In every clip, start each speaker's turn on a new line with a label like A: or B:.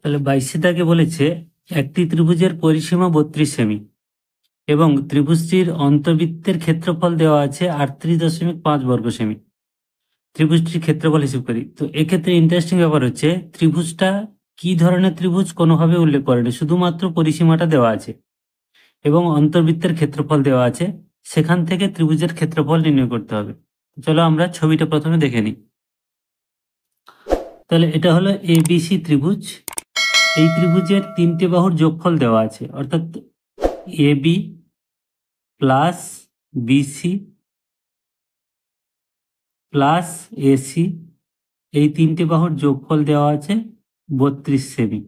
A: তাহলে বাইশে দাগে বলেছে একটি ত্রিভুজের পরিসীমা বত্রিশ সেমি এবং ত্রিভুজটির অন্তবৃত্তের ক্ষেত্রফল দেওয়া আছে আটত্রিশ দশমিক পাঁচ বর্গ সেমি ত্রিভুজটির ক্ষেত্রফল হিসেব করি তো এক্ষেত্রে ইন্টারেস্টিং ব্যাপার হচ্ছে ত্রিভুজটা কি ধরনের ত্রিভুজ কোনোভাবে উল্লেখ করেনি শুধুমাত্র পরিসীমাটা দেওয়া আছে এবং অন্তর্বৃত্তের ক্ষেত্রফল দেওয়া আছে সেখান থেকে ত্রিভুজের ক্ষেত্রফল নির্ণয় করতে হবে চলো আমরা ছবিটা প্রথমে দেখে নিই তাহলে এটা হলো এবিসি ত্রিভুজ এই ত্রিভুজের তিনটে বাহুর যোগফল দেওয়া আছে অর্থাৎ A B plus BC plus AC এই তিনটে বাহুর যোগফল দেওয়া আছে বত্রিশ সেমি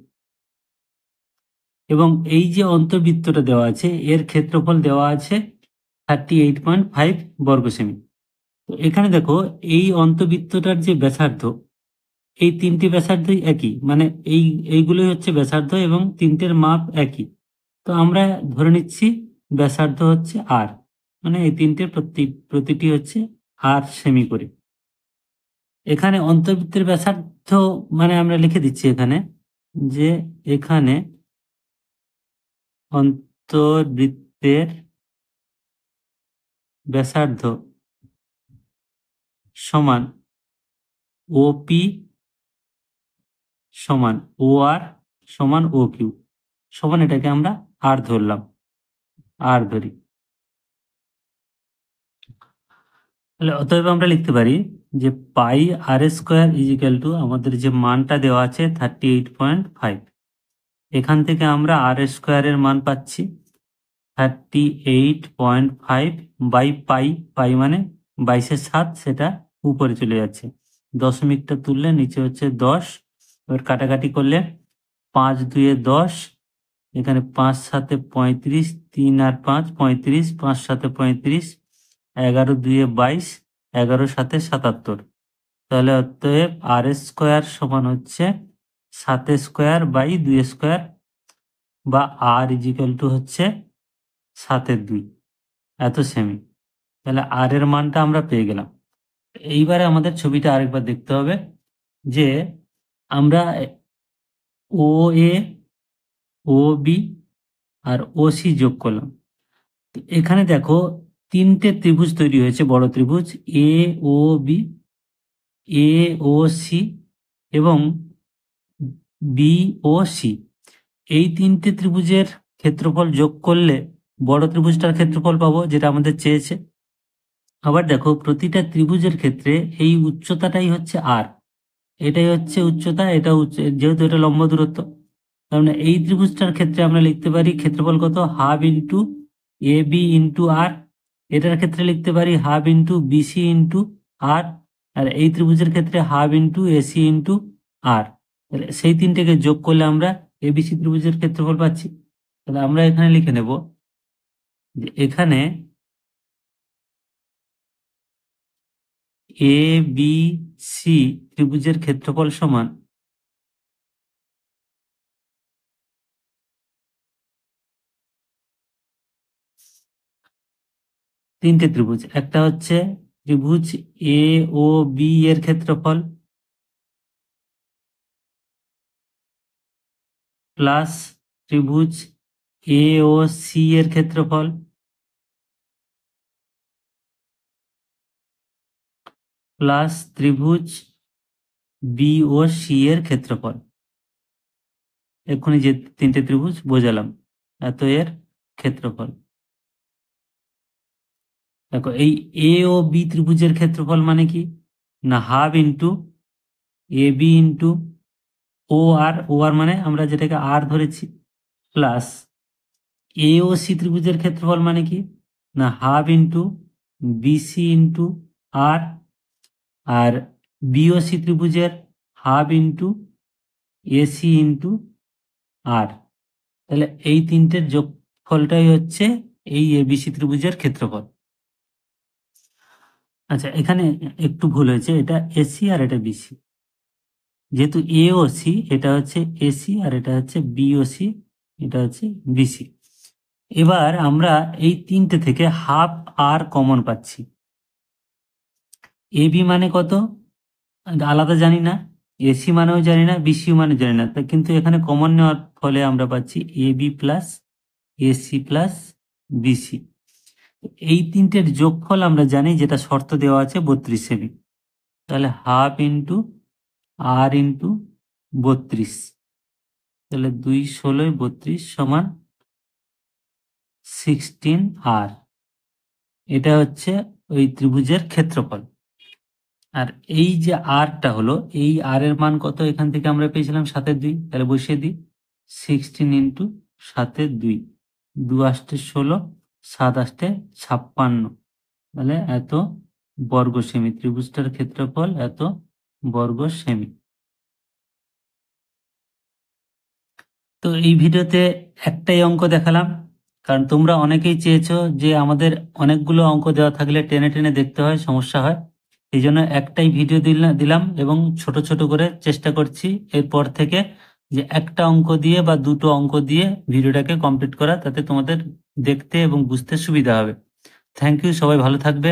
A: এবং এই যে অন্তর্বৃত্তটা দেওয়া আছে এর ক্ষেত্রফল দেওয়া আছে থার্টি এইট পয়েন্ট ফাইভ বর্গ সেমি তো এখানে দেখো এই অন্তবৃত্তটার যে ব্যাসার্ধ এই তিনটি ব্যাসার্ধই একই মানে এই এইগুলোই হচ্ছে ব্যাসার্ধ এবং তিনটের মাপ একই তো আমরা ধরে নিচ্ছি ব্যাসার্ধ হচ্ছে আর মানে এই তিনটের প্রতি প্রতিটি হচ্ছে আর সেমি করে এখানে অন্তর্বৃত্তের ব্যাসার্ধ মানে আমরা লিখে দিচ্ছি এখানে যে এখানে
B: অন্তর্বৃত্তের ব্যাসার্ধ সমান ওপি সমান ও আর সমান ও কিউ সমান এটাকে আমরা আর ধরলাম
A: আর ধরি তাহলে অতএব আমরা লিখতে পারি যে pi r square is equal to আমাদের যে মানটা দেওয়া আছে থার্টি এইট পয়েন্ট ফাইভ এখান থেকে আমরা আর স্কোয়ারের মান পাচ্ছি thirty eight point five by pi pi মানে বাইশের সাত সেটা উপরে চলে যাচ্ছে দশমিকটা তুললে নিচে হচ্ছে দশ এবার কাটাকাটি করলে পাঁচ দুয়ে দশ এখানে পাঁচ সাথে পঁয়ত্রিশ তিন আর পাঁচ পঁয়ত্রিশ পাঁচ সাথে পঁয়ত্রিশ এগারো দুয়ে বাইশ এগারো সাথে সাতাত্তর তাহলে অতএব আর স্কোয়ার সমান হচ্ছে সাত স্কোয়ার বাই দুই স্কোয়ার বা আর ইজিক্যাল টু হচ্ছে সাতের দুই এত সেমি তাহলে আর এর মানটা আমরা পেয়ে গেলাম এইবারে আমাদের ছবিটা আরেকবার দেখতে হবে যে আমরা ও এ ও বি আর ও সি যোগ করলাম এখানে দেখো তিনটে ত্রিভুজ তৈরি হয়েছে বড় ত্রিভুজ A O B A O C এবং বি ও সি এই তিনটে ত্রিভুজের ক্ষেত্রফল যোগ করলে বড় ত্রিভুজটার ক্ষেত্রফল পাবো যেটা আমাদের চেয়েছে আবার দেখো প্রতিটা ত্রিভুজের ক্ষেত্রে এই উচ্চতাটাই হচ্ছে আর এটাই হচ্ছে উচ্চতা এটা যেহেতু এটা লম্ব দূরত্ব তাহলে মানে এই ত্রিভুজটার ক্ষেত্রে আমরা লিখতে পারি ক্ষেত্রফল কত half into A B into r এটার ক্ষেত্রে লিখতে পারি half into BC into r r এই ত্রিভুজের ক্ষেত্রে half into AC into r সেই তিনটাকে যোগ করলে আমরা এ বিসি ত্রিভুজের ক্ষেত্রফল পাচ্ছি তাহলে আমরা এখানে লিখে
B: নেব যে এখানে এ বি সি ত্রিভুজের ক্ষেত্রফল সমান তিনটে ত্রিভুজ একটা হচ্ছে ত্রিভুজ এ ও বি এর ক্ষেত্রফল প্লাস ত্রিভুজ এ ও সি এর ক্ষেত্রফল
A: প্লাস ত্রিভুজ বি ও সি এর ক্ষেত্রফল এক্ষুনি যে তিনটে ত্রিভুজ বোঝালাম এত এর
B: ক্ষেত্রফল দেখো এই এ ও বি ত্রিভুজের
A: ক্ষেত্রফল মানে কি না half into A B into O R O R মানে আমরা যেটাকে আর ধরেছি প্লাস এ ও সি ত্রিভুজের ক্ষেত্রফল মানে কি না half into B C into r r BOC ত্রিভুজের half into AC into r তাহলে এই তিনটের যোগ ফলটাই হচ্ছে এই এবিসি ত্রিভুজের ক্ষেত্রফল আচ্ছা এখানে একটু ভুল হয়েছে এটা এসি আর এটা বিসি যেহেতু এ এওসি এটা হচ্ছে এসি আর এটা হচ্ছে বিওসি এটা হচ্ছে বিসি এবার আমরা এই তিনটে থেকে হাফ আর কমন পাচ্ছি এবি মানে কত আলাদা জানি না এসি মানেও জানি না বিসি মানে জানি না তা কিন্তু এখানে কমন নেওয়ার ফলে আমরা পাচ্ছি A B plus AC plus BC এই তিনটের যোগফল আমরা জানি যেটা শর্ত দেওয়া আছে বত্রিশ সেমি তাহলে হাফ ইন্টু আর ইন্টু বত্রিশ তাহলে দুই ষোলোয় বত্রিশ সমান সিক্সটিন আর এটা হচ্ছে ওই ত্রিভুজের ক্ষেত্রফল আর এই যে আরটা হলো এই আর এর মান কত এখান থেকে আমরা পেয়েছিলাম সাতের দুই তাহলে বসিয়ে দিই সিক্সটিন ইন্টু সাতের দুই দু আসতে ষোলো সাত আসতে ছাপ্পান্ন তাহলে এত বর্গ সেমি ত্রিভুজটার ক্ষেত্রফল এত বর্গ সেমি তো এই ভিডিওতে একটাই অঙ্ক দেখালাম কারণ তোমরা অনেকেই চেয়েছো যে আমাদের অনেকগুলো অঙ্ক দেওয়া থাকলে টেনে টেনে দেখতে হয় সমস্যা হয় এই জন্য একটাই ভিডিও দিলাম এবং ছোট ছোট করে চেষ্টা করছি এরপর থেকে যে একটা অঙ্ক দিয়ে বা দুটো অঙ্ক দিয়ে ভিডিওটাকে কমপ্লিট করা তাতে তোমাদের দেখতে এবং বুঝতে সুবিধা হবে থ্যাংক ইউ সবাই ভালো থাকবে